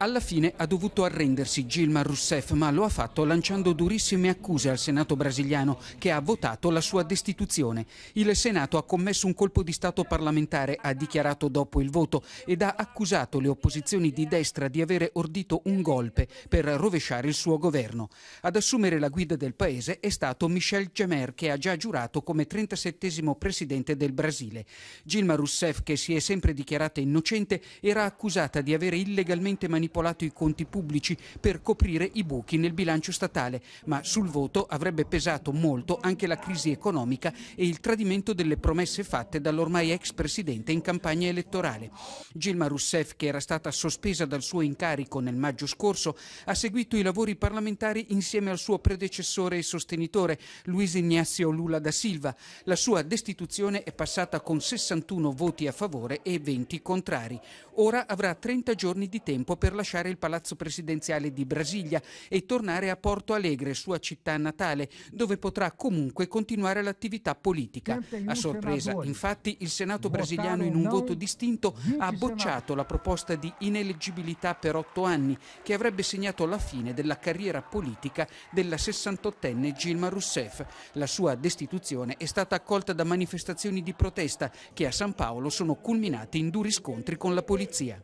Alla fine ha dovuto arrendersi Gilmar Rousseff, ma lo ha fatto lanciando durissime accuse al Senato brasiliano, che ha votato la sua destituzione. Il Senato ha commesso un colpo di Stato parlamentare, ha dichiarato dopo il voto, ed ha accusato le opposizioni di destra di avere ordito un golpe per rovesciare il suo governo. Ad assumere la guida del paese è stato Michel Gemer, che ha già giurato come 37 presidente del Brasile. Gilmar Rousseff, che si è sempre dichiarata innocente, era accusata di avere illegalmente manifestato manipolato i conti pubblici per coprire i buchi nel bilancio statale, ma sul voto avrebbe pesato molto anche la crisi economica e il tradimento delle promesse fatte dall'ormai ex presidente in campagna elettorale. Gilma Rousseff, che era stata sospesa dal suo incarico nel maggio scorso, ha seguito i lavori parlamentari insieme al suo predecessore e sostenitore Luis Ignazio Lula da Silva. La sua destituzione è passata con 61 voti a favore e 20 contrari. Ora avrà 30 giorni di tempo per lasciare il palazzo presidenziale di Brasilia e tornare a Porto Alegre, sua città natale, dove potrà comunque continuare l'attività politica. A sorpresa, infatti, il Senato brasiliano in un voto distinto ha bocciato la proposta di ineleggibilità per otto anni che avrebbe segnato la fine della carriera politica della 68enne Gilma Rousseff. La sua destituzione è stata accolta da manifestazioni di protesta che a San Paolo sono culminate in duri scontri con la polizia.